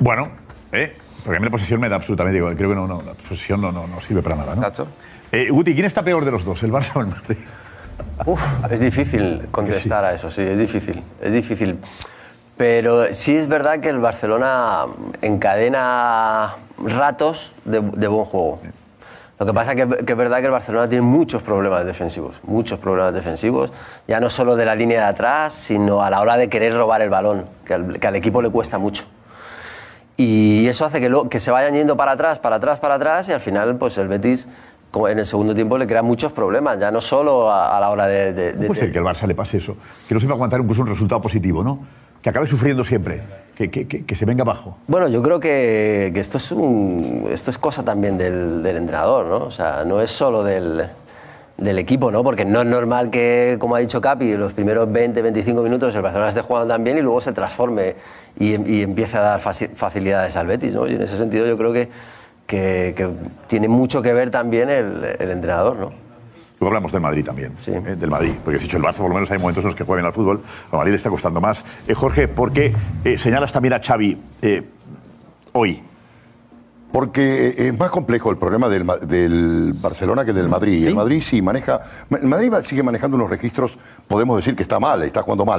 Bueno, ¿eh? porque a mí la posición me da absolutamente igual. Creo que no, no, la posesión no, sirve para nada. ¿no? Eh, Guti, ¿quién está peor de los dos, el Barça o el Madrid? es difícil contestar a eso, sí, es difícil. Es difícil. Pero sí es verdad que el Barcelona encadena ratos de, buen juego. Lo que pasa es que, es verdad que el Barcelona tiene muchos problemas defensivos, muchos problemas defensivos, ya no solo de la línea de atrás, sino a la hora de querer robar el balón, que al equipo le cuesta mucho y eso hace que, lo, que se vayan yendo para atrás, para atrás, para atrás y al final pues el Betis en el segundo tiempo le crea muchos problemas, ya no solo a, la hora de... de, de puede ser que al Barça le pase eso, que no se sepa aguantar un resultado positivo, ¿no? Que acabe sufriendo siempre, que, se venga abajo. Bueno, yo creo que, esto, es un, esto es cosa también del, del entrenador, ¿no? O sea, no es solo del del equipo, ¿no? Porque no es normal que, como ha dicho Capi, los primeros 20, 25 minutos el Barcelona esté jugando tan bien y luego se transforme y, em-, empiece a dar facilidades al Betis, ¿no? Y en ese sentido yo creo que, tiene mucho que ver también el, entrenador, ¿no? Luego hablamos del Madrid también, ¿eh? del Madrid, porque si dicho el Barça, por lo menos hay momentos en los que juegan al fútbol, a Madrid le está costando más. Eh, Jorge, ¿por qué eh, señalas también a Xavi hoy? Porque eh, es más complejo el problema del, Barcelona que el del Madrid. El Madrid sí maneja. El Madrid sigue manejando unos registros, podemos decir que está mal, está jugando mal.